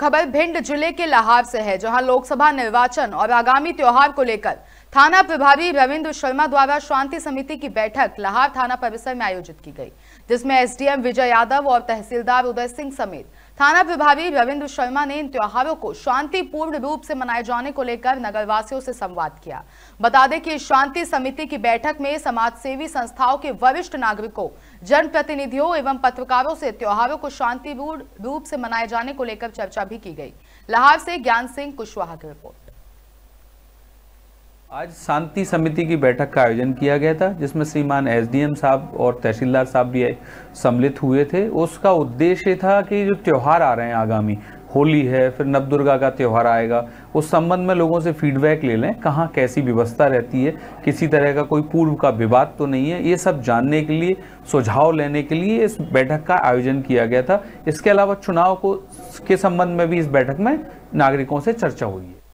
खबर भिंड जिले के लाहौर से है जहां लोकसभा निर्वाचन और आगामी त्योहार को लेकर थाना प्रभारी रविंद्र शर्मा द्वारा शांति समिति की बैठक लाहौर थाना परिसर में आयोजित की गई जिसमें एसडीएम विजय यादव और तहसीलदार उदय सिंह समेत थाना प्रभारी रविंद्र शर्मा ने इन त्योहारों को शांतिपूर्ण रूप से मनाए जाने को लेकर नगरवासियों से संवाद किया बता दें कि शांति समिति की बैठक में समाज सेवी संस्थाओं के वरिष्ठ नागरिकों जनप्रतिनिधियों एवं पत्रकारों से त्योहारों को शांतिपूर्ण रूप से मनाए जाने को लेकर चर्चा भी की गई लाहौर से ज्ञान सिंह कुशवाहा की रिपोर्ट आज शांति समिति की बैठक का आयोजन किया गया था जिसमें श्रीमान एसडीएम साहब और तहसीलदार साहब भी सम्मिलित हुए थे उसका उद्देश्य था कि जो त्यौहार आ रहे हैं आगामी होली है फिर नवदुर्गा का त्यौहार आएगा उस संबंध में लोगों से फीडबैक ले लें कहाँ कैसी व्यवस्था रहती है किसी तरह का कोई पूर्व का विवाद तो नहीं है ये सब जानने के लिए सुझाव लेने के लिए इस बैठक का आयोजन किया गया था इसके अलावा चुनाव को के संबंध में भी इस बैठक में नागरिकों से चर्चा हुई है